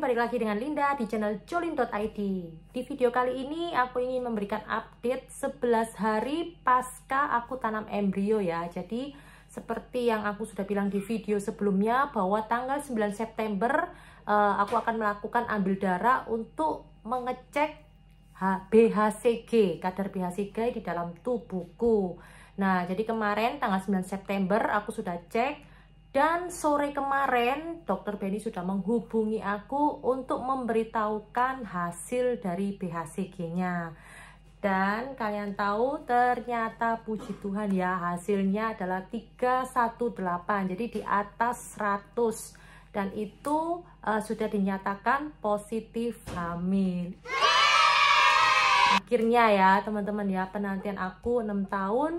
balik lagi dengan Linda di channel jolin.id Di video kali ini aku ingin memberikan update 11 hari pasca aku tanam embrio ya Jadi seperti yang aku sudah bilang di video sebelumnya bahwa tanggal 9 September uh, aku akan melakukan ambil darah untuk mengecek BHCG, kadar BHCG di dalam tubuhku Nah jadi kemarin tanggal 9 September aku sudah cek dan sore kemarin dokter Benny sudah menghubungi aku untuk memberitahukan hasil dari BHCG-nya. Dan kalian tahu ternyata puji Tuhan ya hasilnya adalah 318 jadi di atas 100 dan itu uh, sudah dinyatakan positif hamil. Akhirnya ya teman-teman ya penantian aku 6 tahun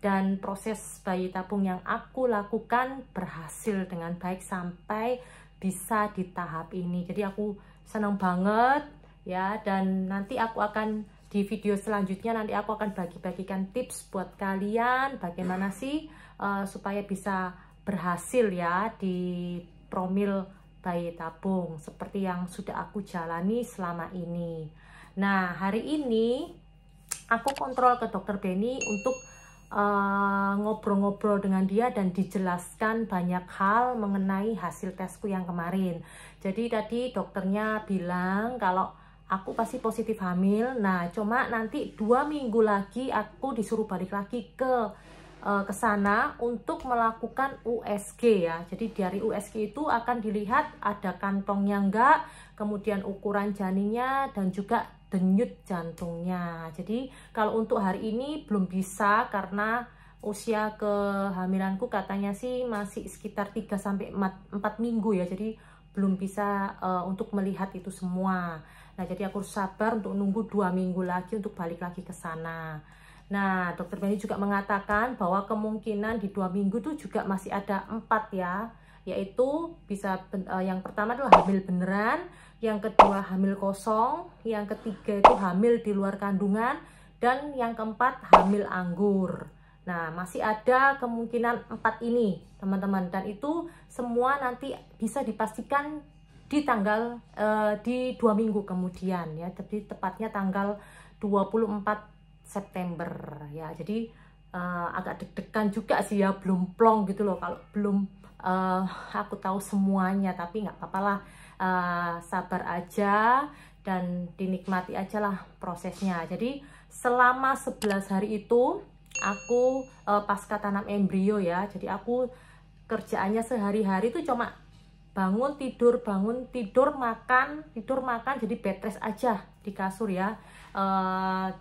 dan proses bayi tabung yang aku lakukan berhasil dengan baik sampai bisa di tahap ini jadi aku senang banget ya dan nanti aku akan di video selanjutnya nanti aku akan bagi-bagikan tips buat kalian bagaimana sih uh, supaya bisa berhasil ya di promil bayi tabung seperti yang sudah aku jalani selama ini nah hari ini aku kontrol ke dokter Benny untuk Eh, ngobrol-ngobrol uh, dengan dia dan dijelaskan banyak hal mengenai hasil tesku yang kemarin. Jadi tadi dokternya bilang kalau aku pasti positif hamil. Nah, cuma nanti dua minggu lagi aku disuruh balik lagi ke uh, ke sana untuk melakukan USG ya. Jadi dari USG itu akan dilihat ada kantongnya enggak, kemudian ukuran janinnya dan juga denyut jantungnya. Jadi kalau untuk hari ini belum bisa karena usia kehamilanku katanya sih masih sekitar 3 sampai 4 minggu ya. Jadi belum bisa uh, untuk melihat itu semua. Nah, jadi aku sabar untuk nunggu dua minggu lagi untuk balik lagi ke sana. Nah, dokter Benny juga mengatakan bahwa kemungkinan di dua minggu itu juga masih ada empat ya yaitu bisa uh, yang pertama adalah hamil beneran, yang kedua hamil kosong, yang ketiga itu hamil di luar kandungan, dan yang keempat hamil anggur. Nah, masih ada kemungkinan empat ini, teman-teman. Dan itu semua nanti bisa dipastikan di tanggal uh, di dua minggu kemudian ya. Jadi tepatnya tanggal 24 September ya. Jadi uh, agak deg-degan juga sih ya, belum plong gitu loh kalau belum uh, aku tahu semuanya tapi nggak apa-apalah uh, eh, sabar aja dan dinikmati aja lah prosesnya jadi selama 11 hari itu aku uh, pasca tanam embrio ya jadi aku kerjaannya sehari-hari itu cuma bangun tidur bangun tidur makan tidur makan jadi bed aja di kasur ya e,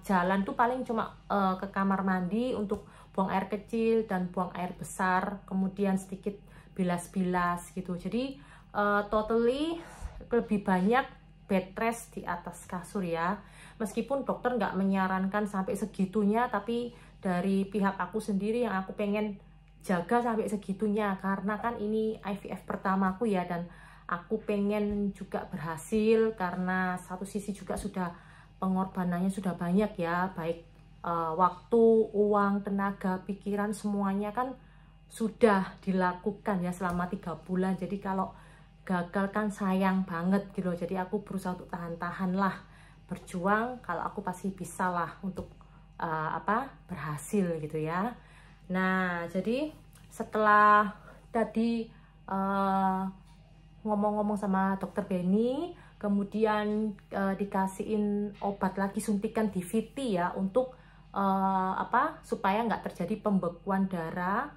jalan tuh paling cuma e, ke kamar mandi untuk buang air kecil dan buang air besar kemudian sedikit bilas-bilas gitu jadi uh, totally lebih banyak bed rest di atas kasur ya meskipun dokter nggak menyarankan sampai segitunya tapi dari pihak aku sendiri yang aku pengen jaga sampai segitunya karena kan ini IVF pertamaku ya dan aku pengen juga berhasil karena satu sisi juga sudah pengorbanannya sudah banyak ya baik uh, waktu, uang, tenaga, pikiran semuanya kan sudah dilakukan ya selama tiga bulan jadi kalau gagal kan sayang banget gitu loh jadi aku berusaha untuk tahan-tahan lah berjuang kalau aku pasti bisa lah untuk uh, apa berhasil gitu ya nah jadi setelah tadi eh, ngomong-ngomong uh, sama dokter Benny kemudian uh, dikasihin obat lagi suntikan DVT ya untuk uh, apa supaya nggak terjadi pembekuan darah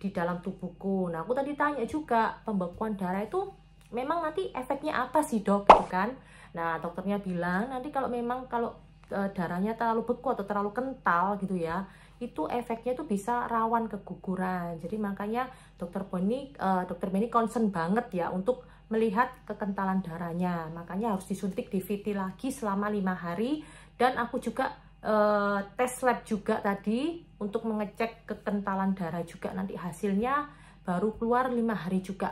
di dalam tubuhku. Nah, aku tadi tanya juga pembekuan darah itu memang nanti efeknya apa sih dok, gitu kan? Nah, dokternya bilang nanti kalau memang kalau e, darahnya terlalu beku atau terlalu kental gitu ya, itu efeknya itu bisa rawan keguguran. Jadi makanya dokter Boni, e, dokter Beni concern banget ya untuk melihat kekentalan darahnya. Makanya harus disuntik DVT lagi selama lima hari dan aku juga Eh, tes lab juga tadi untuk mengecek kekentalan darah juga nanti hasilnya baru keluar lima hari juga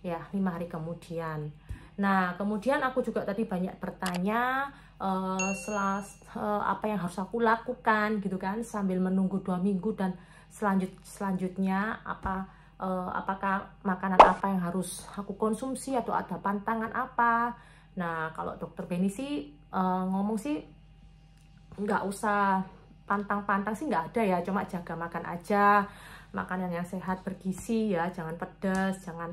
ya lima hari kemudian nah kemudian aku juga tadi banyak bertanya uh, selas uh, apa yang harus aku lakukan gitu kan sambil menunggu dua minggu dan selanjut selanjutnya apa uh, apakah makanan apa yang harus aku konsumsi atau ada pantangan apa nah kalau dokter Beni sih uh, ngomong sih nggak usah pantang-pantang sih nggak ada ya cuma jaga makan aja makanan yang sehat bergizi ya jangan pedas jangan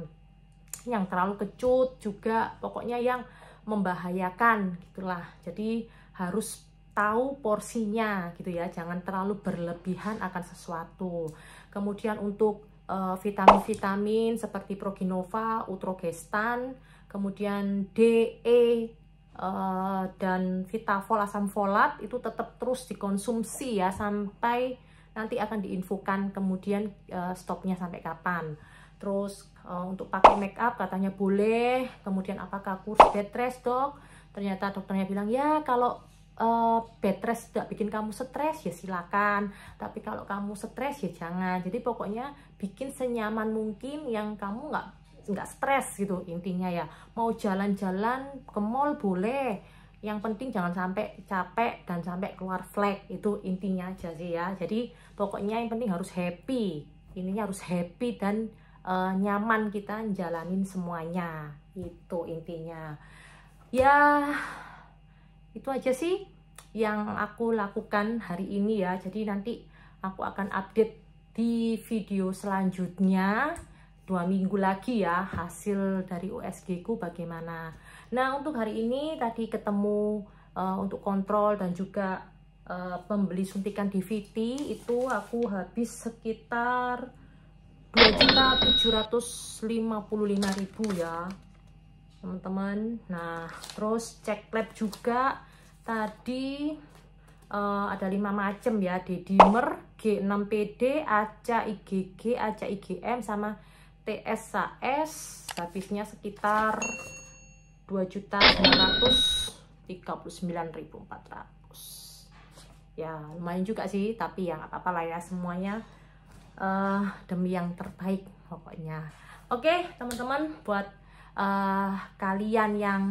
yang terlalu kecut juga pokoknya yang membahayakan gitulah jadi harus tahu porsinya gitu ya jangan terlalu berlebihan akan sesuatu kemudian untuk eh, vitamin-vitamin uh, seperti proginova, utrogestan, kemudian DE Eh, dan vitafol asam folat itu tetap terus dikonsumsi ya sampai nanti akan diinfokan kemudian uh, eh, stopnya sampai kapan terus uh, untuk pakai make up katanya boleh kemudian apakah kurs bed rest dok ternyata dokternya bilang ya kalau uh, bed rest tidak bikin kamu stres ya silakan tapi kalau kamu stres ya jangan jadi pokoknya bikin senyaman mungkin yang kamu nggak nggak stres gitu intinya ya mau jalan-jalan ke mall boleh yang penting jangan sampai capek dan sampai keluar flag itu intinya aja sih ya jadi pokoknya yang penting harus happy ininya harus happy dan uh, nyaman kita jalanin semuanya itu intinya ya itu aja sih yang aku lakukan hari ini ya jadi nanti aku akan update di video selanjutnya dua minggu lagi ya hasil dari USG ku bagaimana nah untuk hari ini tadi ketemu uh, untuk kontrol dan juga uh, pembeli suntikan DVT itu aku habis sekitar 2.755.000 ya teman-teman nah terus cek lab juga tadi uh, ada lima macam ya D dimer G6PD ACA IgG ACA IgM sama TSAS habisnya sekitar 2.939.400 ya lumayan juga sih tapi ya nggak apa-apa lah ya semuanya uh, demi yang terbaik pokoknya oke okay, teman-teman buat uh, kalian yang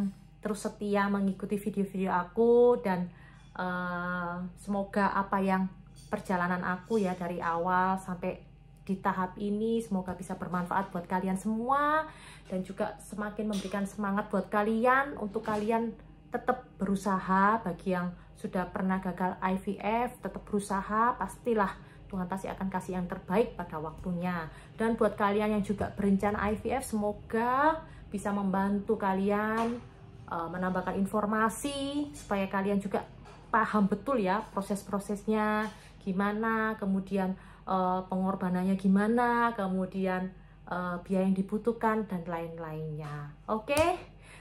terus setia mengikuti video-video aku dan uh, semoga apa yang perjalanan aku ya dari awal sampai di tahap ini semoga bisa bermanfaat buat kalian semua dan juga semakin memberikan semangat buat kalian untuk kalian tetap berusaha bagi yang sudah pernah gagal IVF tetap berusaha pastilah Tuhan pasti akan kasih yang terbaik pada waktunya dan buat kalian yang juga berencana IVF semoga bisa membantu kalian uh, menambahkan informasi supaya kalian juga paham betul ya proses-prosesnya gimana kemudian uh, pengorbanannya gimana, kemudian uh, biaya yang dibutuhkan dan lain-lainnya. Oke, okay?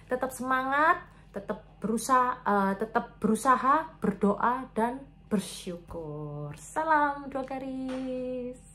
tetap semangat, tetap berusaha, uh, eh, tetap berusaha, berdoa dan bersyukur. Salam dua garis.